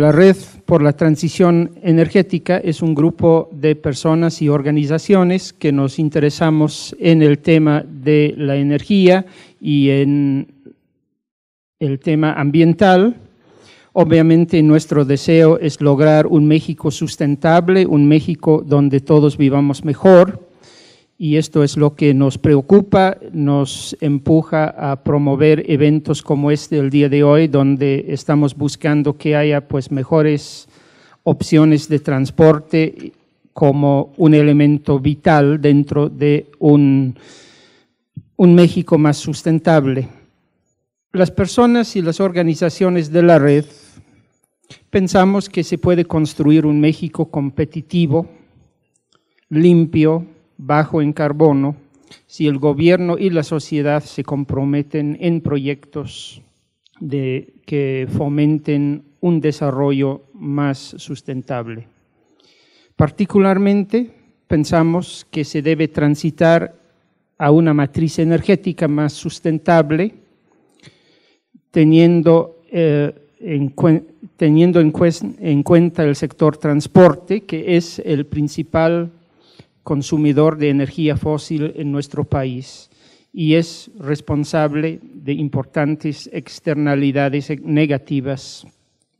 La Red por la Transición Energética es un grupo de personas y organizaciones que nos interesamos en el tema de la energía y en el tema ambiental. Obviamente nuestro deseo es lograr un México sustentable, un México donde todos vivamos mejor, y esto es lo que nos preocupa, nos empuja a promover eventos como este el día de hoy, donde estamos buscando que haya pues mejores opciones de transporte como un elemento vital dentro de un, un México más sustentable. Las personas y las organizaciones de la red pensamos que se puede construir un México competitivo, limpio, bajo en carbono si el gobierno y la sociedad se comprometen en proyectos que fomenten un desarrollo más sustentable. Particularmente, pensamos que se debe transitar a una matriz energética más sustentable, teniendo, eh, teniendo en cuenta el sector transporte, que es el principal consumidor de energía fósil en nuestro país y es responsable de importantes externalidades negativas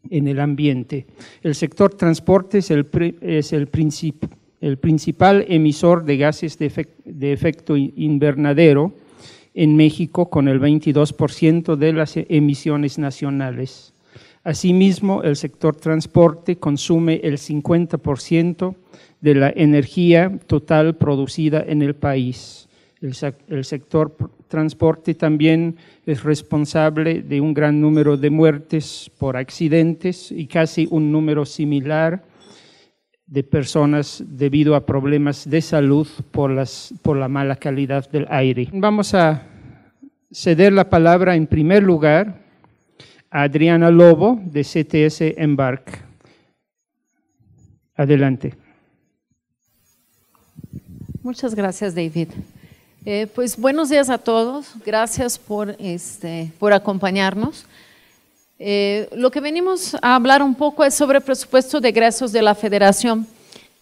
en el ambiente. El sector transporte es el, es el, principal emisor de gases de efecto invernadero en México con el 22% de las emisiones nacionales. Asimismo, el sector transporte consume el 50% de la energía total producida en el país. El, sector transporte también es responsable de un gran número de muertes por accidentes y casi un número similar de personas debido a problemas de salud por, por la mala calidad del aire. Vamos a ceder la palabra en primer lugar a Adriana Lobo de CTS Embark. Adelante. Muchas gracias, David. Eh, pues buenos días a todos. Gracias por, este, por acompañarnos. Eh, lo que venimos a hablar un poco es sobre presupuestos presupuesto de egresos de la federación.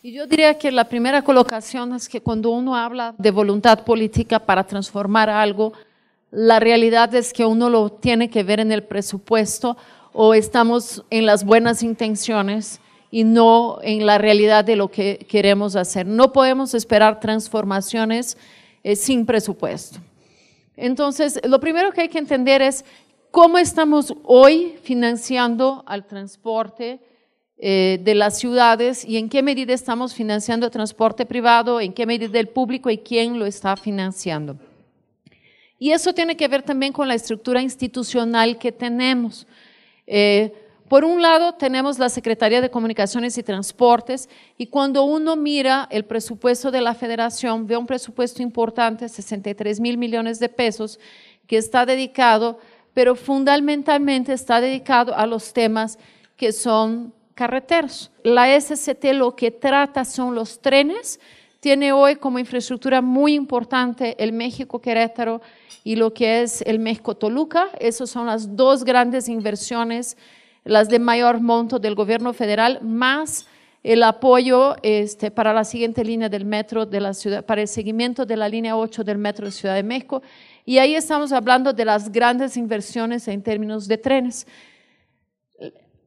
Y yo diría que la primera colocación es que cuando uno habla de voluntad política para transformar algo, la realidad es que uno lo tiene que ver en el presupuesto o estamos en las buenas intenciones y no en la realidad de lo que queremos hacer. No podemos esperar transformaciones eh, sin presupuesto. Entonces, lo primero que hay que entender es cómo estamos hoy financiando al transporte eh, de las ciudades y en qué medida estamos financiando el transporte privado, en qué medida el público y quién lo está financiando. Y eso tiene que ver también con la estructura institucional que tenemos. Eh, por un lado, tenemos la Secretaría de Comunicaciones y Transportes y cuando uno mira el presupuesto de la federación, ve un presupuesto importante, 63 mil millones de pesos, que está dedicado, pero fundamentalmente está dedicado a los temas que son carreteros. La SCT lo que trata son los trenes, tiene hoy como infraestructura muy importante el México-Querétaro y lo que es el México-Toluca, esas son las dos grandes inversiones las de mayor monto del gobierno federal, más el apoyo este, para la siguiente línea del metro de la ciudad, para el seguimiento de la línea 8 del metro de Ciudad de México. Y ahí estamos hablando de las grandes inversiones en términos de trenes.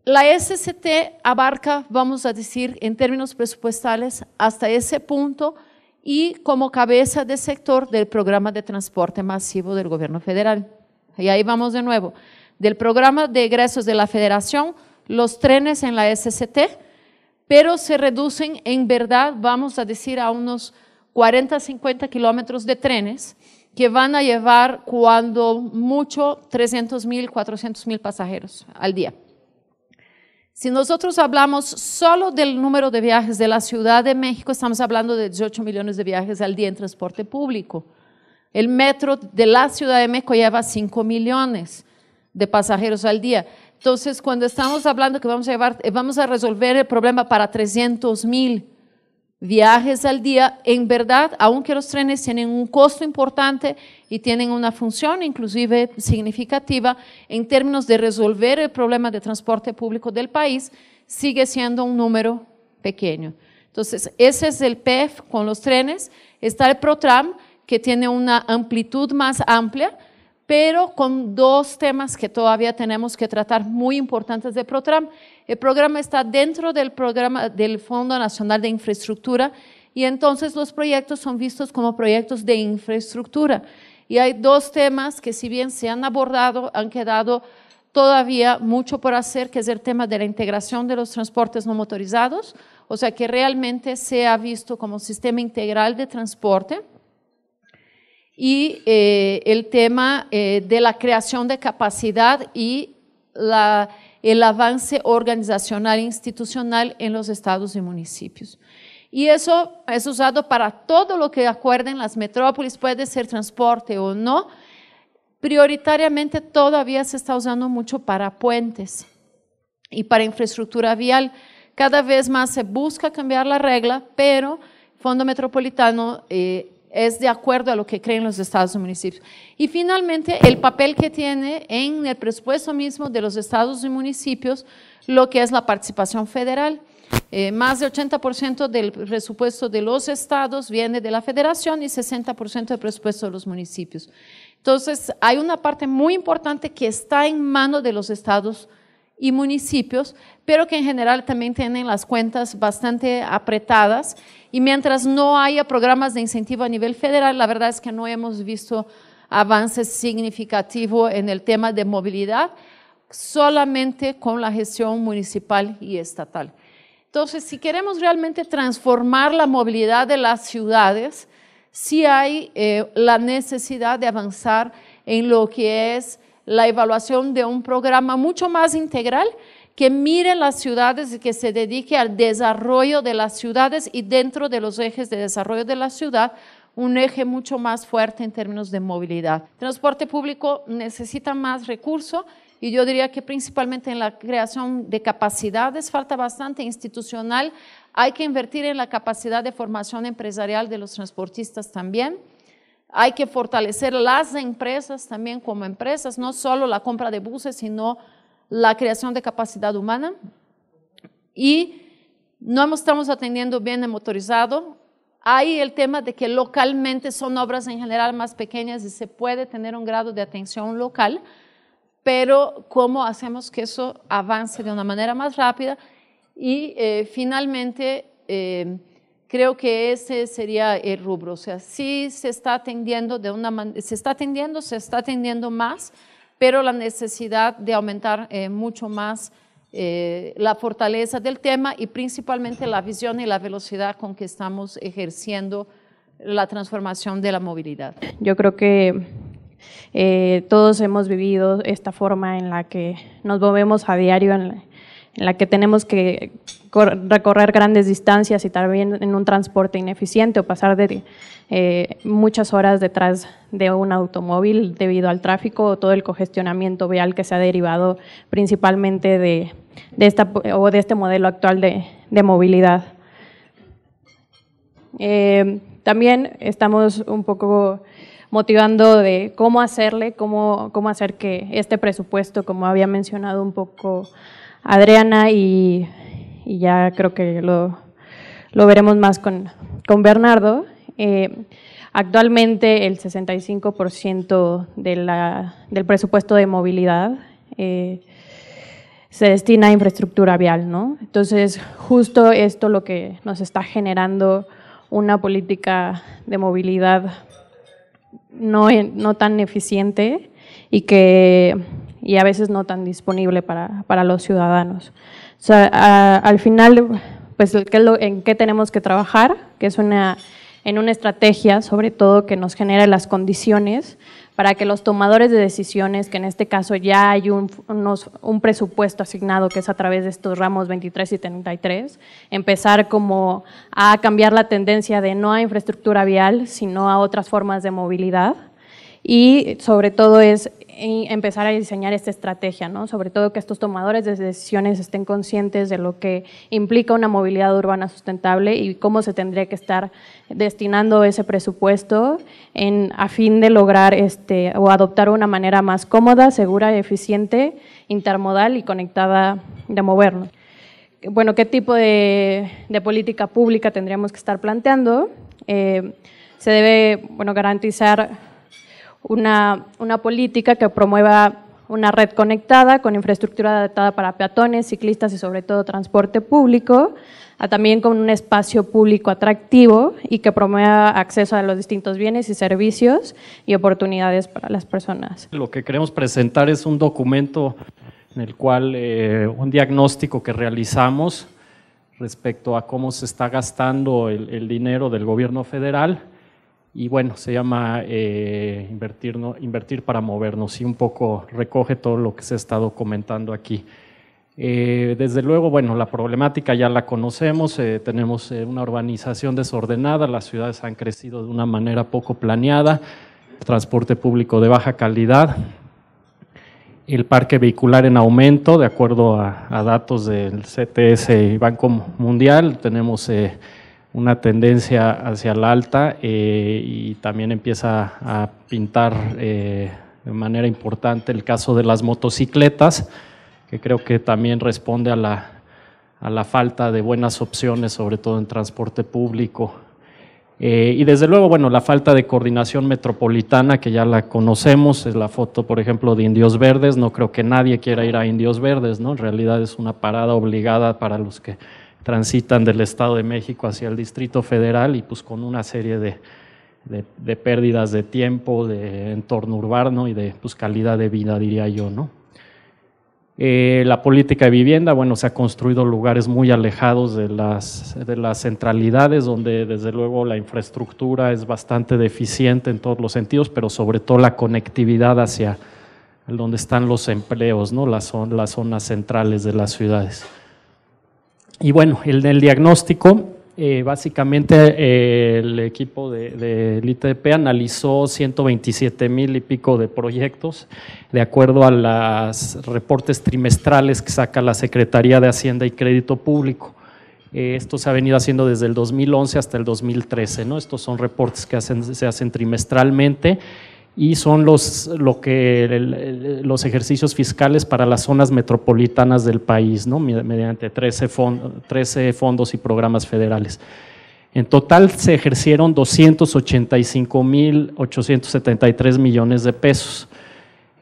La SCT abarca, vamos a decir, en términos presupuestales, hasta ese punto y como cabeza de sector del programa de transporte masivo del gobierno federal. Y ahí vamos de nuevo del programa de egresos de la federación los trenes en la SCT, pero se reducen en verdad, vamos a decir, a unos 40, 50 kilómetros de trenes que van a llevar cuando mucho 300 mil, 400 mil pasajeros al día. Si nosotros hablamos solo del número de viajes de la Ciudad de México, estamos hablando de 18 millones de viajes al día en transporte público. El metro de la Ciudad de México lleva 5 millones de pasajeros al día. Entonces, cuando estamos hablando que vamos a llevar, eh, vamos a resolver el problema para 300 mil viajes al día, en verdad, aunque los trenes tienen un costo importante y tienen una función inclusive significativa en términos de resolver el problema de transporte público del país, sigue siendo un número pequeño. Entonces, ese es el PEF con los trenes. Está el ProTram, que tiene una amplitud más amplia, pero con dos temas que todavía tenemos que tratar muy importantes de Protram. El programa está dentro del programa del Fondo Nacional de Infraestructura y entonces los proyectos son vistos como proyectos de infraestructura. Y hay dos temas que si bien se han abordado, han quedado todavía mucho por hacer, que es el tema de la integración de los transportes no motorizados, o sea que realmente se ha visto como sistema integral de transporte y eh, el tema eh, de la creación de capacidad y la, el avance organizacional e institucional en los estados y municipios. Y eso es usado para todo lo que acuerden las metrópolis, puede ser transporte o no. Prioritariamente todavía se está usando mucho para puentes y para infraestructura vial. Cada vez más se busca cambiar la regla, pero Fondo Metropolitano eh, es de acuerdo a lo que creen los estados y municipios. Y finalmente, el papel que tiene en el presupuesto mismo de los estados y municipios lo que es la participación federal. Eh, más del 80% del presupuesto de los estados viene de la federación y 60% del presupuesto de los municipios. Entonces, hay una parte muy importante que está en mano de los estados y municipios, pero que en general también tienen las cuentas bastante apretadas. Y mientras no haya programas de incentivo a nivel federal, la verdad es que no hemos visto avances significativos en el tema de movilidad, solamente con la gestión municipal y estatal. Entonces, si queremos realmente transformar la movilidad de las ciudades, sí hay eh, la necesidad de avanzar en lo que es la evaluación de un programa mucho más integral que mire las ciudades y que se dedique al desarrollo de las ciudades y dentro de los ejes de desarrollo de la ciudad, un eje mucho más fuerte en términos de movilidad. Transporte público necesita más recursos y yo diría que principalmente en la creación de capacidades, falta bastante institucional, hay que invertir en la capacidad de formación empresarial de los transportistas también. Hay que fortalecer las empresas también como empresas, no solo la compra de buses, sino la creación de capacidad humana. Y no estamos atendiendo bien el motorizado. Hay el tema de que localmente son obras en general más pequeñas y se puede tener un grado de atención local, pero cómo hacemos que eso avance de una manera más rápida y eh, finalmente eh, creo que ese sería el rubro. O sea, sí se está atendiendo de una se está atendiendo, se está atendiendo más, pero la necesidad de aumentar eh, mucho más eh, la fortaleza del tema y principalmente la visión y la velocidad con que estamos ejerciendo la transformación de la movilidad. Yo creo que eh, todos hemos vivido esta forma en la que nos movemos a diario en, en la que tenemos que recorrer grandes distancias y también en un transporte ineficiente o pasar de eh, muchas horas detrás de un automóvil debido al tráfico o todo el congestionamiento vial que se ha derivado principalmente de, de esta, o de este modelo actual de, de movilidad. Eh, también estamos un poco motivando de cómo hacerle, cómo, cómo hacer que este presupuesto, como había mencionado un poco Adriana y, ya creo que lo, veremos más con, con Bernardo. Eh, actualmente el 65% del presupuesto de movilidad eh, se destina a infraestructura vial, ¿no? Entonces, justo esto lo que nos está generando una política de movilidad no, no tan eficiente y que y a veces no tan disponible para, para los ciudadanos. O sea, al final, pues, ¿en qué tenemos que trabajar? Que es una, en una estrategia, sobre todo, que nos genere las condiciones para que los tomadores de decisiones, que en este caso ya hay un, un, presupuesto asignado que es a través de estos ramos 23 y 33, empezar como a cambiar la tendencia de no a infraestructura vial, sino a otras formas de movilidad y sobre todo es eh, empezar a diseñar esta estrategia, ¿no? sobre todo que estos tomadores de decisiones estén conscientes de lo que implica una movilidad urbana sustentable y cómo se tendría que estar destinando ese presupuesto a fin de lograr este, o adoptar una manera más cómoda, segura, eficiente, intermodal y conectada de movernos bueno, qué tipo de, política pública tendríamos que estar planteando. Eh, se debe bueno, garantizar una, política que promueva una red conectada con infraestructura adaptada para peatones, ciclistas y sobre todo transporte público, también con un espacio público atractivo y que promueva acceso a los distintos bienes y servicios y oportunidades para las personas. Lo que queremos presentar es un documento en el cual eh, un diagnóstico que realizamos respecto a cómo se está gastando el dinero del gobierno federal y bueno, se llama eh, invertir, para movernos y un poco recoge todo lo que se ha estado comentando aquí. Eh, desde luego, bueno, la problemática ya la conocemos, eh, tenemos una urbanización desordenada, las ciudades han crecido de una manera poco planeada, transporte público de baja calidad, el parque vehicular en aumento, de acuerdo a datos del CTS y Banco Mundial, tenemos una tendencia hacia la alta eh, y también empieza a pintar eh, de manera importante el caso de las motocicletas, que creo que también responde a la, falta de buenas opciones, sobre todo en transporte público. Eh, y desde luego, bueno, la falta de coordinación metropolitana, que ya la conocemos, es la foto, por ejemplo, de Indios Verdes, no creo que nadie quiera ir a Indios Verdes, ¿no? En realidad es una parada obligada para los que transitan del Estado de México hacia el Distrito Federal y pues con una serie de, pérdidas de tiempo, de entorno urbano y de pues, calidad de vida, diría yo, ¿no? Eh, la política de vivienda, bueno, se ha construido lugares muy alejados de las, centralidades, donde desde luego la infraestructura es bastante deficiente en todos los sentidos, pero sobre todo la conectividad hacia donde están los empleos, ¿no? las, las zonas centrales de las ciudades. Y bueno, el del diagnóstico, eh, básicamente eh, el equipo del ITP analizó 127 mil y pico de proyectos, de acuerdo a los reportes trimestrales que saca la Secretaría de Hacienda y Crédito Público. Eh, esto se ha venido haciendo desde el 2011 hasta el 2013, ¿no? Estos son reportes que se hacen trimestralmente y son los, lo que, los ejercicios fiscales para las zonas metropolitanas del país, mediante 13, 13 fondos y programas federales. En total se ejercieron 285.873 millones de pesos.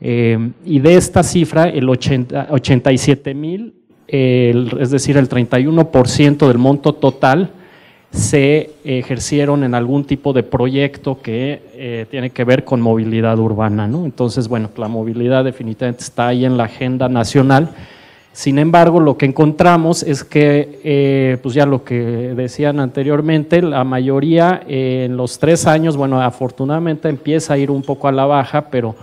Eh, y de esta cifra, el 87.000, mil, es decir, el 31% del monto total, se ejercieron en algún tipo de proyecto que eh, tiene que ver con movilidad urbana. ¿no? Entonces, bueno, la movilidad definitivamente está ahí en la agenda nacional. Sin embargo, lo que encontramos es que, eh, pues ya lo que decían anteriormente, la mayoría en los tres años, bueno, afortunadamente empieza a ir un poco a la baja, pero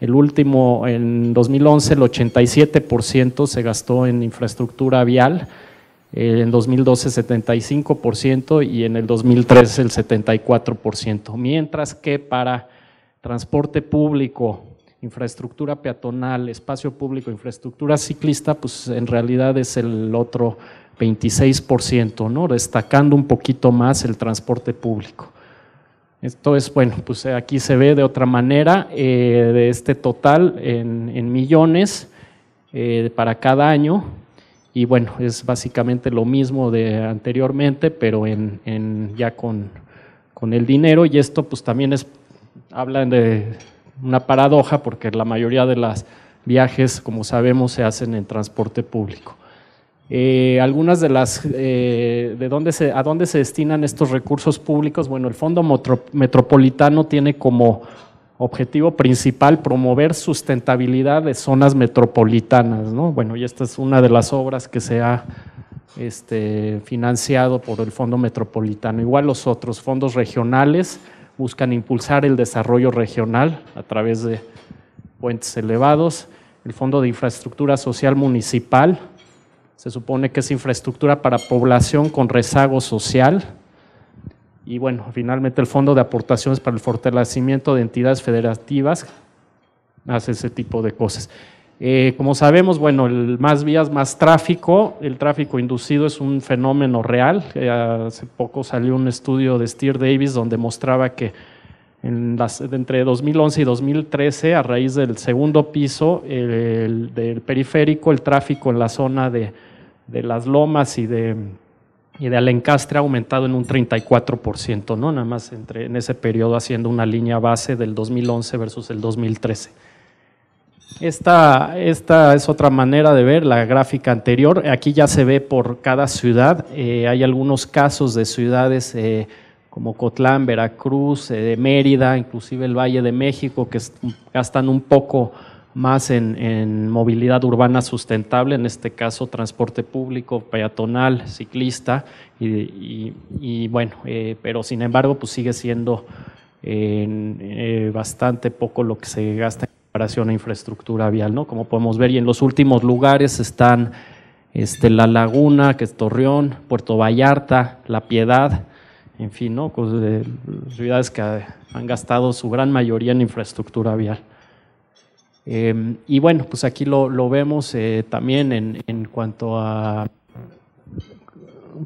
el último, en 2011, el 87% se gastó en infraestructura vial eh, en 2012 75% y en el 2013 el 74%, mientras que para transporte público, infraestructura peatonal, espacio público, infraestructura ciclista, pues en realidad es el otro 26%, ¿no? destacando un poquito más el transporte público. Esto es, bueno, pues aquí se ve de otra manera eh, de este total en, millones eh, para cada año y bueno, es básicamente lo mismo de anteriormente, pero en, en ya con, con el dinero. Y esto pues también es, hablan de una paradoja, porque la mayoría de los viajes, como sabemos, se hacen en transporte público. Eh, algunas de las, eh, de dónde se, a dónde se destinan estos recursos públicos, bueno, el Fondo Metropolitano tiene como objetivo principal promover sustentabilidad de zonas metropolitanas. Bueno, y esta es una de las obras que se ha este, financiado por el Fondo Metropolitano. Igual los otros fondos regionales buscan impulsar el desarrollo regional a través de puentes elevados. El Fondo de Infraestructura Social Municipal se supone que es infraestructura para población con rezago social y bueno, finalmente el Fondo de Aportaciones para el Fortalecimiento de Entidades Federativas hace ese tipo de cosas. Eh, como sabemos, bueno, el más vías, más tráfico, el tráfico inducido es un fenómeno real. Eh, hace poco salió un estudio de Steer Davis donde mostraba que entre 2011 y 2013, a raíz del segundo piso del periférico, el tráfico en la zona de las lomas y de y de Alencastre ha aumentado en un 34%, ¿no? Nada más entre, en ese periodo haciendo una línea base del 2011 versus el 2013. Esta, esta es otra manera de ver la gráfica anterior. Aquí ya se ve por cada ciudad. Eh, hay algunos casos de ciudades eh, como Cotlán, Veracruz, eh, de Mérida, inclusive el Valle de México, que gastan un poco más en, movilidad urbana sustentable, en este caso transporte público, peatonal, ciclista, y, bueno, eh, pero sin embargo, pues sigue siendo eh, bastante poco lo que se gasta en comparación a infraestructura vial, ¿no? Como podemos ver, y en los últimos lugares están este, La Laguna, que es Torreón, Puerto Vallarta, La Piedad, en fin, ¿no? Pues, eh, ciudades que han gastado su gran mayoría en infraestructura vial. Em, y bueno, pues aquí lo, vemos eh, también en, cuanto a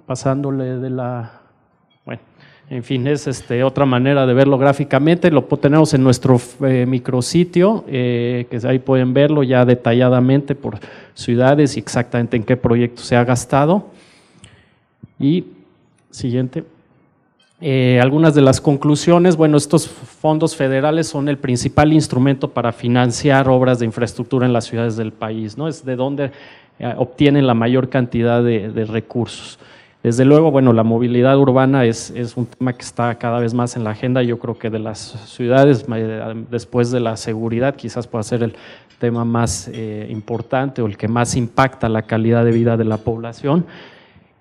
pasándole de la... Bueno, en fin, es este, otra manera de verlo gráficamente, lo tenemos en nuestro eh, micrositio, eh, que ahí pueden verlo ya detalladamente por ciudades y exactamente en qué proyecto se ha gastado. Y siguiente. Eh, algunas de las conclusiones, bueno, estos fondos federales son el principal instrumento para financiar obras de infraestructura en las ciudades del país, ¿no? Es de donde eh, obtienen la mayor cantidad de, recursos. Desde luego, bueno, la movilidad urbana es, un tema que está cada vez más en la agenda, yo creo que de las ciudades, eh, después de la seguridad, quizás pueda ser el tema más importante o el que más impacta la calidad de vida de la población.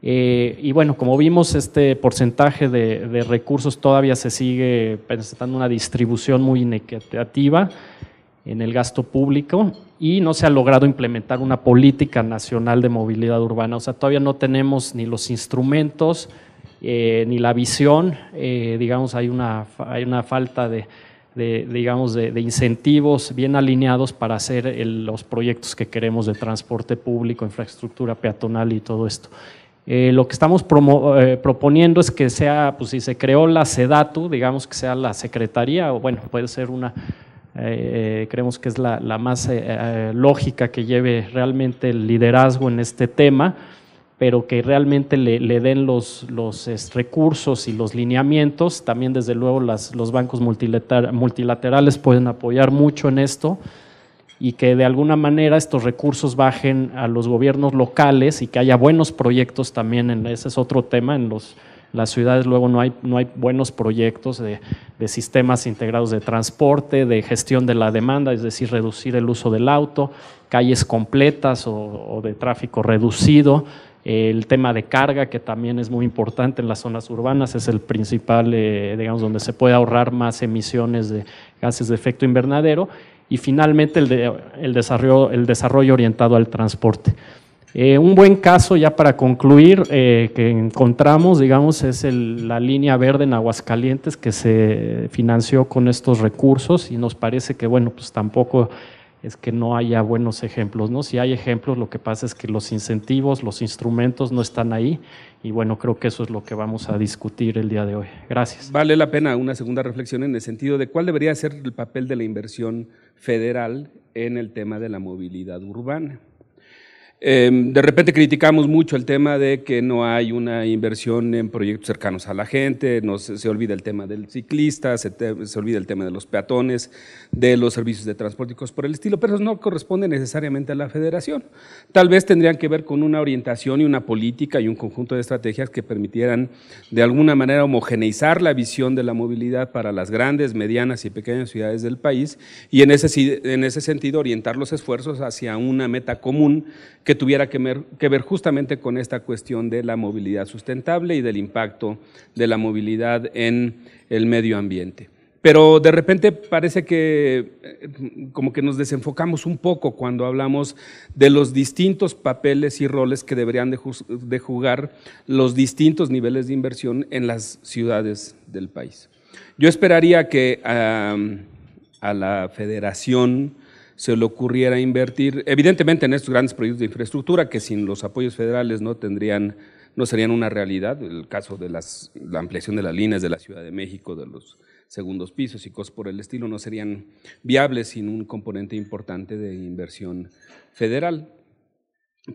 Eh, y bueno, como vimos, este porcentaje de, recursos todavía se sigue presentando una distribución muy inequitativa en el gasto público y no se ha logrado implementar una política nacional de movilidad urbana. O sea, todavía no tenemos ni los instrumentos eh, ni la visión, eh, digamos, hay una, hay una falta de, digamos, de, incentivos bien alineados para hacer los proyectos que queremos de transporte público, infraestructura peatonal y todo esto. Eh, lo que estamos eh, proponiendo es que sea, pues si se creó la SEDATU, digamos que sea la Secretaría, o bueno, puede ser una, eh, creemos que es la, más lógica que lleve realmente el liderazgo en este tema, pero que realmente le, den los, recursos y los lineamientos. También, desde luego, los bancos multilaterales pueden apoyar mucho en esto y que de alguna manera estos recursos bajen a los gobiernos locales y que haya buenos proyectos también, en, ese es otro tema, en los, las ciudades luego no hay, no hay buenos proyectos de, sistemas integrados de transporte, de gestión de la demanda, es decir, reducir el uso del auto, calles completas o, de tráfico reducido, el tema de carga, que también es muy importante en las zonas urbanas, es el principal, eh, digamos, donde se puede ahorrar más emisiones de gases de efecto invernadero y finalmente el, desarrollo, el desarrollo, orientado al transporte. Eh, un buen caso, ya para concluir, eh, que encontramos, digamos, es la línea verde en Aguascalientes que se financió con estos recursos y nos parece que, bueno, pues tampoco es que no haya buenos ejemplos, ¿no? Si hay ejemplos, lo que pasa es que los incentivos, los instrumentos no están ahí y bueno, creo que eso es lo que vamos a discutir el día de hoy. Gracias. Vale la pena una segunda reflexión en el sentido de cuál debería ser el papel de la inversión federal en el tema de la movilidad urbana. Em, de repente criticamos mucho el tema de que no hay una inversión en proyectos cercanos a la gente, no se, olvida el tema del ciclista, se, olvida el tema de los peatones, de los servicios de transporte y cosas por el estilo, pero eso no corresponde necesariamente a la federación. Tal vez tendrían que ver con una orientación y una política y un conjunto de estrategias que permitieran de alguna manera homogeneizar la visión de la movilidad para las grandes, medianas y pequeñas ciudades del país y en ese, en ese sentido orientar los esfuerzos hacia una meta común que tuviera que ver, justamente con esta cuestión de la movilidad sustentable y del impacto de la movilidad en el medio ambiente. Pero de repente parece que eh, como que nos desenfocamos un poco cuando hablamos de los distintos papeles y roles que deberían de, jugar los distintos niveles de inversión en las ciudades del país. Yo esperaría que a la federación se le ocurriera invertir, evidentemente en estos grandes proyectos de infraestructura que sin los apoyos federales no serían una realidad, el caso de las, la ampliación de las líneas de la Ciudad de México, de los segundos pisos y cosas por el estilo, no serían viables sin un componente importante de inversión federal.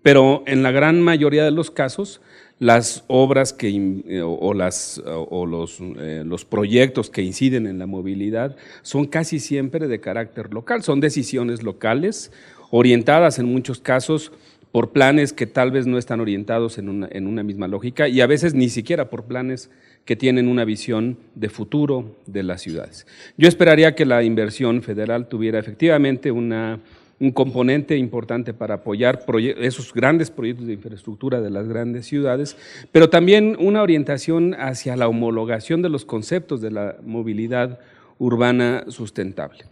Pero en la gran mayoría de los casos, las obras que, eh, o, eh, los, proyectos que inciden en la movilidad son casi siempre de carácter local, son decisiones locales, orientadas en muchos casos por planes que tal vez no están orientados en una, en una misma lógica y a veces ni siquiera por planes que tienen una visión de futuro de las ciudades. Yo esperaría que la inversión federal tuviera efectivamente una un componente importante para apoyar esos grandes proyectos de infraestructura de las grandes ciudades, pero también una orientación hacia la homologación de los conceptos de la movilidad urbana sustentable,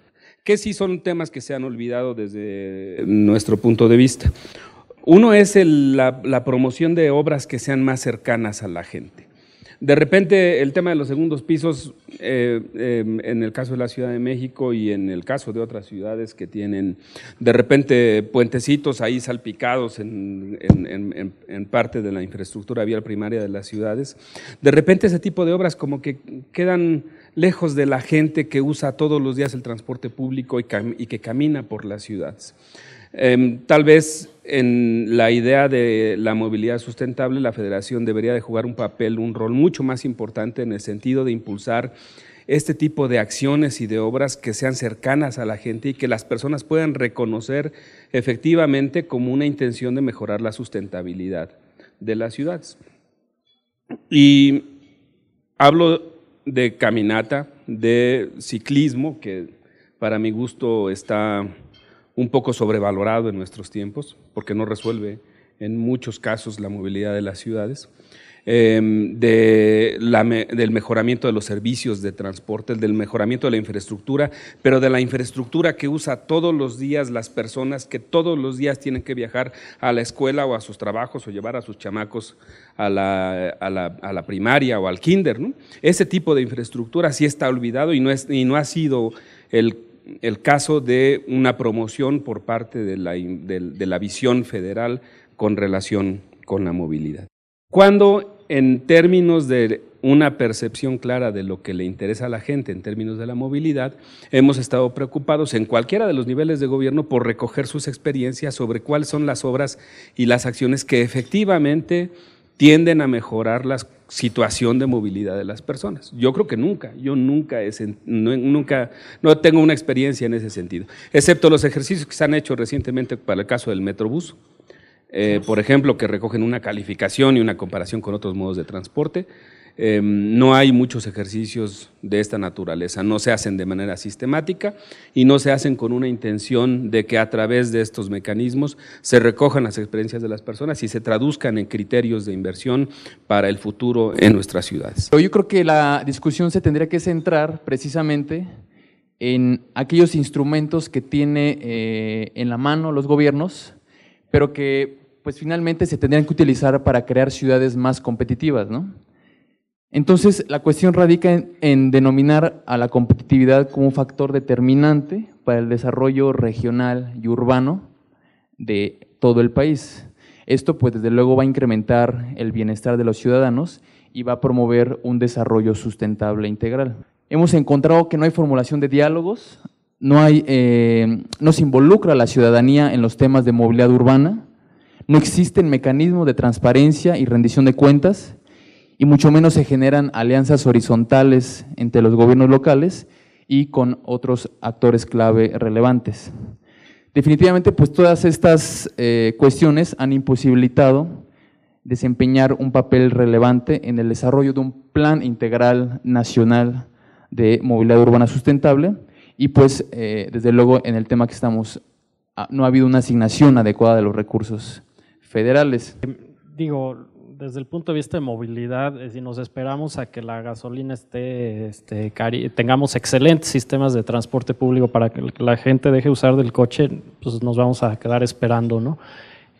que sí son temas que se han olvidado desde nuestro punto de vista. Uno es la promoción de obras que sean más cercanas a la gente. De repente el tema de los segundos pisos, eh, em, en el caso de la Ciudad de México y en el caso de otras ciudades que tienen de repente puentecitos ahí salpicados en, parte de la infraestructura vial primaria de las ciudades, de repente ese tipo de obras como que quedan lejos de la gente que usa todos los días el transporte público y, que camina por las ciudades. Em, tal vez en la idea de la movilidad sustentable, la federación debería de jugar un papel, un rol mucho más importante en el sentido de impulsar este tipo de acciones y de obras que sean cercanas a la gente y que las personas puedan reconocer efectivamente como una intención de mejorar la sustentabilidad de las ciudades. Y hablo de caminata, de ciclismo, que para mi gusto está un poco sobrevalorado en nuestros tiempos, porque no resuelve en muchos casos la movilidad de las ciudades, em, del mejoramiento de los servicios de transporte, del mejoramiento de la infraestructura, pero de la infraestructura que usa todos los días las personas que todos los días tienen que viajar a la escuela o a sus trabajos o llevar a sus chamacos a la, primaria o al kinder. Ese tipo de infraestructura sí está olvidado y no, es, y no ha sido el el caso de una promoción por parte de la, visión federal con relación con la movilidad. Cuando en términos de una percepción clara de lo que le interesa a la gente en términos de la movilidad, hemos estado preocupados en cualquiera de los niveles de gobierno por recoger sus experiencias sobre cuáles son las obras y las acciones que efectivamente tienden a mejorar la situación de movilidad de las personas. Yo creo que nunca, yo nunca, no, nunca, no tengo una experiencia en ese sentido, excepto los ejercicios que se han hecho recientemente para el caso del Metrobús, eh, por ejemplo, que recogen una calificación y una comparación con otros modos de transporte. Em, no hay muchos ejercicios de esta naturaleza, no se hacen de manera sistemática y no se hacen con una intención de que a través de estos mecanismos se recojan las experiencias de las personas y se traduzcan en criterios de inversión para el futuro en nuestras ciudades. Yo creo que la discusión se tendría que centrar precisamente en aquellos instrumentos que tiene eh, en la mano los gobiernos, pero que pues finalmente se tendrían que utilizar para crear ciudades más competitivas, ¿no? Entonces, la cuestión radica en, denominar a la competitividad como un factor determinante para el desarrollo regional y urbano de todo el país. Esto, pues, desde luego va a incrementar el bienestar de los ciudadanos y va a promover un desarrollo sustentable e integral. Hemos encontrado que no hay formulación de diálogos, no, hay, eh, no se involucra la ciudadanía en los temas de movilidad urbana, no existen mecanismos de transparencia y rendición de cuentas, y mucho menos se generan alianzas horizontales entre los gobiernos locales y con otros actores clave relevantes. Definitivamente, pues todas estas eh, cuestiones han imposibilitado desempeñar un papel relevante en el desarrollo de un plan integral nacional de movilidad urbana sustentable y pues eh, desde luego en el tema que estamos ah, no ha habido una asignación adecuada de los recursos federales. Digo, desde el punto de vista de movilidad, eh, si nos esperamos a que la gasolina esté, este, tengamos excelentes sistemas de transporte público para que la gente deje usar del coche, pues nos vamos a quedar esperando, ¿no?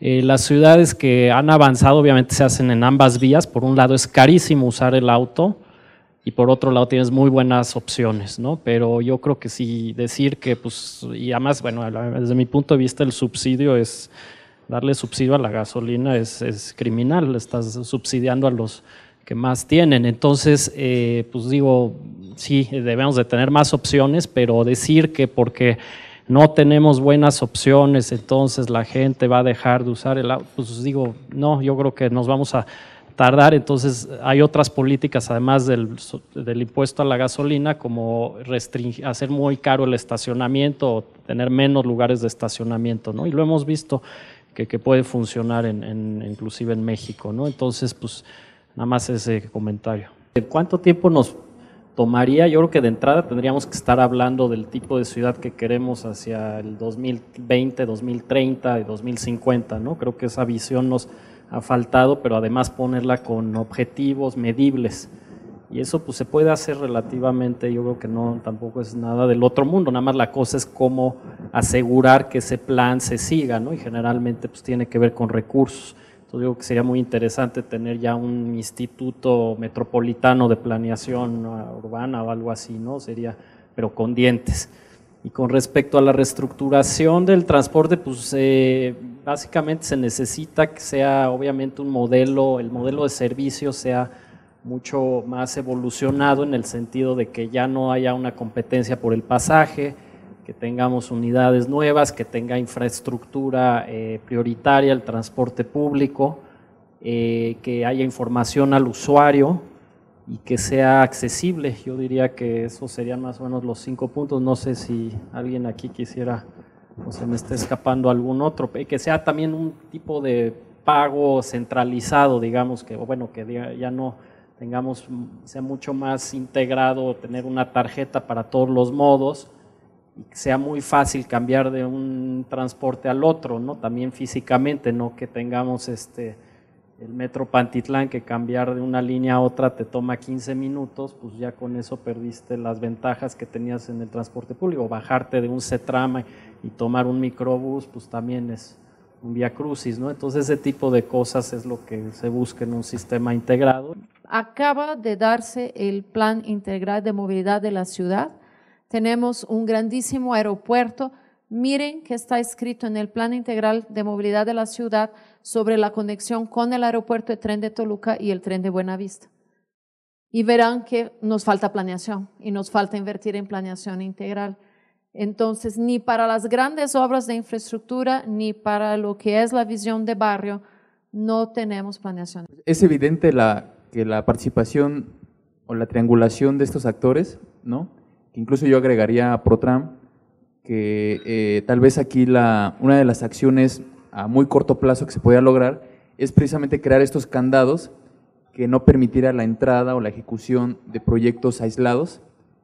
Eh, las ciudades que han avanzado obviamente se hacen en ambas vías. Por un lado es carísimo usar el auto y por otro lado tienes muy buenas opciones, ¿no? Pero yo creo que sí decir que, pues, y además, bueno, desde mi punto de vista el subsidio es darle subsidio a la gasolina es, es criminal, estás subsidiando a los que más tienen. Entonces, eh, pues digo, sí, debemos de tener más opciones, pero decir que porque no tenemos buenas opciones, entonces la gente va a dejar de usar el auto, pues digo, no, yo creo que nos vamos a tardar, entonces hay otras políticas además del, impuesto a la gasolina, como restringir, hacer muy caro el estacionamiento o tener menos lugares de estacionamiento, ¿no? Y lo hemos visto que, puede funcionar en, inclusive en México, ¿no? Entonces, pues nada más ese comentario. cuánto tiempo nos tomaría? Yo creo que de entrada tendríamos que estar hablando del tipo de ciudad que queremos hacia el 2020, 2030 y 2050, ¿no? Creo que esa visión nos ha faltado, pero además ponerla con objetivos medibles. Y eso pues se puede hacer relativamente, yo creo que no, tampoco es nada del otro mundo, nada más la cosa es cómo asegurar que ese plan se siga, ¿no? Y generalmente pues tiene que ver con recursos. Entonces digo que sería muy interesante tener ya un instituto metropolitano de planeación urbana o algo así, ¿no? Sería, pero con dientes. Y con respecto a la reestructuración del transporte, pues eh, básicamente se necesita que sea obviamente un modelo, el modelo de servicio sea mucho más evolucionado en el sentido de que ya no haya una competencia por el pasaje, que tengamos unidades nuevas, que tenga infraestructura eh, prioritaria, el transporte público, eh, que haya información al usuario y que sea accesible. Yo diría que esos serían más o menos los cinco puntos. No sé si alguien aquí quisiera o se me está escapando algún otro, eh, que sea también un tipo de pago centralizado, digamos, que bueno, que ya no tengamos, sea mucho más integrado tener una tarjeta para todos los modos y que sea muy fácil cambiar de un transporte al otro, ¿no? También físicamente, no que tengamos este el metro Pantitlán que cambiar de una línea a otra te toma 15 minutos, pues ya con eso perdiste las ventajas que tenías en el transporte público, bajarte de un Cetrama y tomar un microbús, pues también es un vía crucis, ¿no? Entonces ese tipo de cosas es lo que se busca en un sistema integrado acaba de darse el Plan Integral de Movilidad de la Ciudad. Tenemos un grandísimo aeropuerto. Miren que está escrito en el Plan Integral de Movilidad de la Ciudad sobre la conexión con el aeropuerto, de tren de Toluca y el tren de Buenavista. Y verán que nos falta planeación y nos falta invertir en planeación integral. Entonces, ni para las grandes obras de infraestructura, ni para lo que es la visión de barrio, no tenemos planeación. Es evidente la que la participación o la triangulación de estos actores, ¿no? Que incluso yo agregaría a Protram que eh, tal vez aquí la, una de las acciones a muy corto plazo que se podía lograr es precisamente crear estos candados que no permitieran la entrada o la ejecución de proyectos aislados,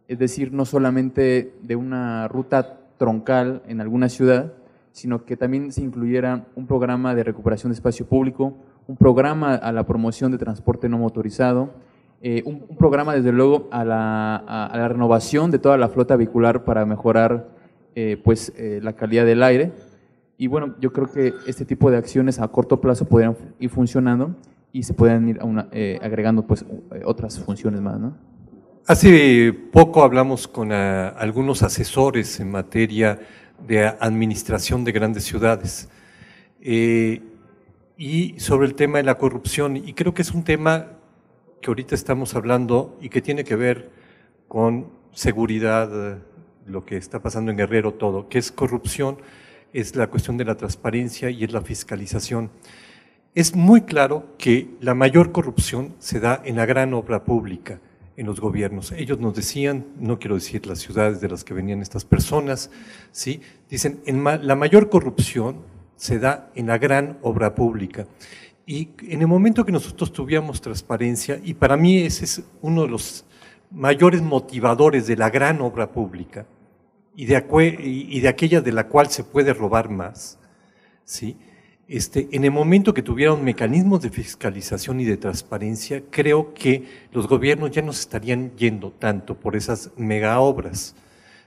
es decir, no solamente de una ruta troncal en alguna ciudad, sino que también se incluyera un programa de recuperación de espacio público, un programa a la promoción de transporte no motorizado, eh, un, programa desde luego a la, renovación de toda la flota vehicular para mejorar eh, pues, eh, la calidad del aire. Y bueno, yo creo que este tipo de acciones a corto plazo podrían ir funcionando y se pueden ir agregando pues, otras funciones más. Hace poco hablamos con algunos asesores en materia de administración de grandes ciudades y sobre el tema de la corrupción. Y creo que es un tema que ahorita estamos hablando y que tiene que ver con seguridad, eh, lo que está pasando en Guerrero, todo, que es corrupción, es la cuestión de la transparencia y es la fiscalización. Es muy claro que la mayor corrupción se da en la gran obra pública, en los gobiernos. Ellos nos decían, no quiero decir las ciudades de las que venían estas personas, ¿sí? dicen, en la mayor corrupción se da en la gran obra pública. Y en el momento que nosotros tuviéramos transparencia, y para mí ese es uno de los mayores motivadores de la gran obra pública y de, aquella de la cual se puede robar más, ¿sí? Este, en el momento que tuvieron mecanismos de fiscalización y de transparencia, creo que los gobiernos ya no se estarían yendo tanto por esas mega obras.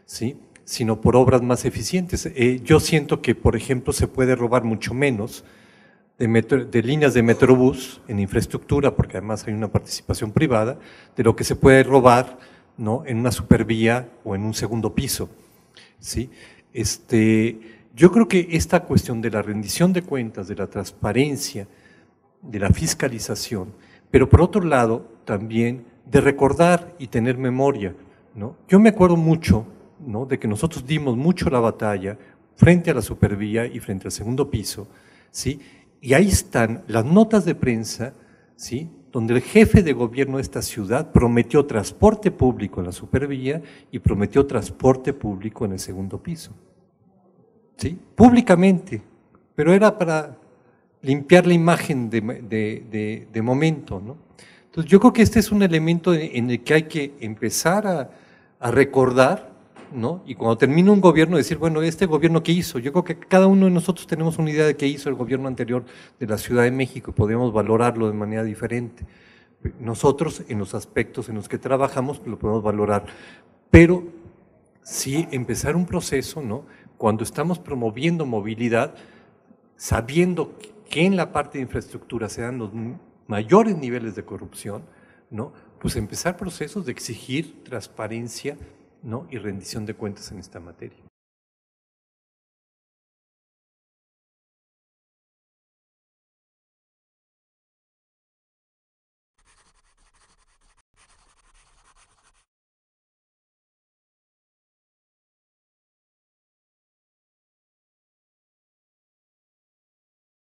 ¿sí? sino por obras más eficientes. Eh, yo siento que, por ejemplo, se puede robar mucho menos de, líneas de Metrobús en infraestructura, porque además hay una participación privada, de lo que se puede robar ¿no? en una supervía o en un segundo piso. ¿sí? Este, yo creo que esta cuestión de la rendición de cuentas, de la transparencia, de la fiscalización, pero por otro lado también de recordar y tener memoria. ¿no? Yo me acuerdo mucho de que nosotros dimos mucho la batalla frente a la supervía y frente al segundo piso, ¿sí? y ahí están las notas de prensa, ¿sí? donde el jefe de gobierno de esta ciudad prometió transporte público en la supervía y prometió transporte público en el segundo piso. ¿Sí? Públicamente, pero era para limpiar la imagen de, momento. Entonces yo creo que este es un elemento en el que hay que empezar a recordar y cuando termina un gobierno, decir, bueno, este gobierno qué hizo. Yo creo que cada uno de nosotros tenemos una idea de qué hizo el gobierno anterior de la Ciudad de México, podemos valorarlo de manera diferente. Nosotros, en los aspectos en los que trabajamos, lo podemos valorar. Pero si empezar un proceso, ¿no? Cuando estamos promoviendo movilidad, sabiendo que en la parte de infraestructura se dan los mayores niveles de corrupción, ¿no? Pues empezar procesos de exigir transparencia, ¿no? y rendición de cuentas en esta materia.